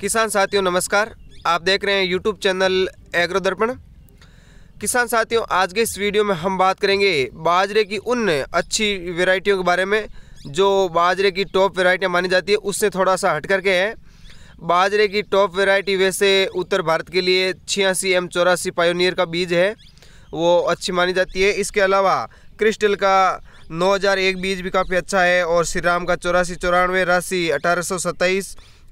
किसान साथियों नमस्कार आप देख रहे हैं यूट्यूब चैनल एग्रो दर्पण किसान साथियों आज के इस वीडियो में हम बात करेंगे बाजरे की उन अच्छी वेराइटियों के बारे में जो बाजरे की टॉप वेराइटियाँ मानी जाती है उससे थोड़ा सा हट करके है बाजरे की टॉप वेराइटी वैसे उत्तर भारत के लिए छियासी एम चौरासी पायोनियर का बीज है वो अच्छी मानी जाती है इसके अलावा क्रिस्टल का 9001 बीज भी काफ़ी अच्छा है और श्री राम का चौरासी चौरानवे राशि अठारह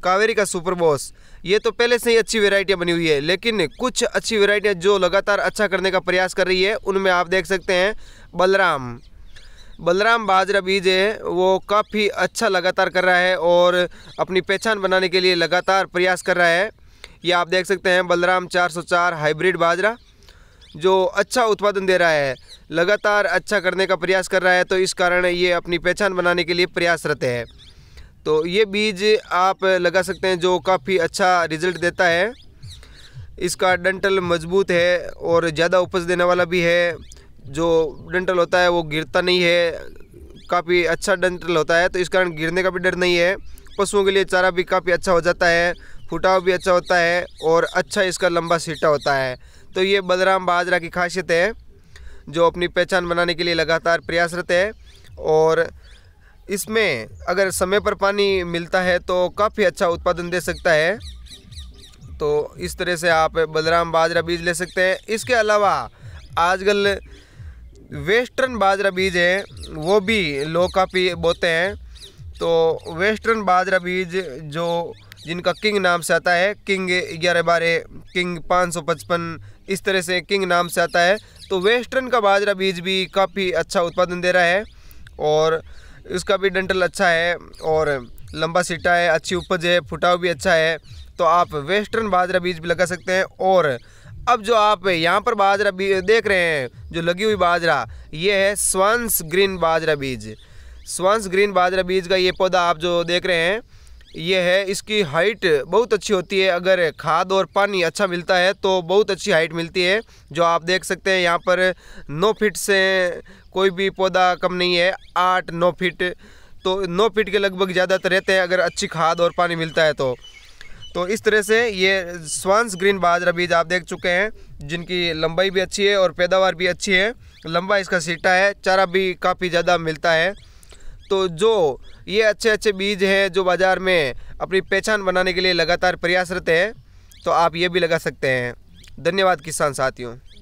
कावेरी का सुपर बॉस ये तो पहले से ही अच्छी वेराइटियाँ बनी हुई है लेकिन कुछ अच्छी वेराइटियाँ जो लगातार अच्छा करने का प्रयास कर रही है उनमें आप देख सकते हैं बलराम बलराम बाजरा बीज है वो काफ़ी अच्छा लगातार कर रहा है और अपनी पहचान बनाने के लिए लगातार प्रयास कर रहा है ये आप देख सकते हैं बलराम 404 हाइब्रिड बाजरा जो अच्छा उत्पादन दे रहा है लगातार अच्छा करने का प्रयास कर रहा है तो इस कारण ये अपनी पहचान बनाने के लिए प्रयासरत है तो ये बीज आप लगा सकते हैं जो काफ़ी अच्छा रिजल्ट देता है इसका डंटल मजबूत है और ज़्यादा उपज देने वाला भी है जो डंटल होता है वो गिरता नहीं है काफ़ी अच्छा डंटल होता है तो इस कारण गिरने का भी डर नहीं है पशुओं के लिए चारा भी काफ़ी अच्छा हो जाता है फुटाव भी अच्छा होता है और अच्छा इसका लंबा सीटा होता है तो ये बलराम बाजरा की खासियत है जो अपनी पहचान बनाने के लिए लगातार प्रयासरत है और इसमें अगर समय पर पानी मिलता है तो काफ़ी अच्छा उत्पादन दे सकता है तो इस तरह से आप बलराम बाजरा बीज ले सकते हैं इसके अलावा आजकल वेस्टर्न बाजरा बीज है वो भी लोग काफ़ी बोते हैं तो वेस्टर्न बाजरा बीज जो जिनका किंग नाम से आता है किंग ग्यारह बारह किंग पाँच सौ पचपन इस तरह से किंग नाम से आता है तो वेस्टर्न का बाजरा बीज भी काफ़ी अच्छा उत्पादन दे रहा है और इसका भी डंटल अच्छा है और लंबा सीटा है अच्छी उपज है फुटाव भी अच्छा है तो आप वेस्टर्न बाजरा बीज भी लगा सकते हैं और अब जो आप यहाँ पर बाजरा बीज देख रहे हैं जो लगी हुई बाजरा ये है स्वंस ग्रीन बाजरा बीज स्वंस ग्रीन बाजरा बीज का ये पौधा आप जो देख रहे हैं ये है इसकी हाइट बहुत अच्छी होती है अगर खाद और पानी अच्छा मिलता है तो बहुत अच्छी हाइट मिलती है जो आप देख सकते हैं यहाँ पर नौ फिट से कोई भी पौधा कम नहीं है आठ नौ फीट तो नौ फीट के लगभग ज़्यादातर रहते हैं अगर अच्छी खाद और पानी मिलता है तो तो इस तरह से ये स्वांस ग्रीन बाजरा बीज आप देख चुके हैं जिनकी लंबाई भी अच्छी है और पैदावार भी अच्छी है लंबा इसका सीटा है चारा भी काफ़ी ज़्यादा मिलता है तो जो ये अच्छे अच्छे बीज हैं जो बाज़ार में अपनी पहचान बनाने के लिए लगातार प्रयासरत हैं तो आप ये भी लगा सकते हैं धन्यवाद किसान साथियों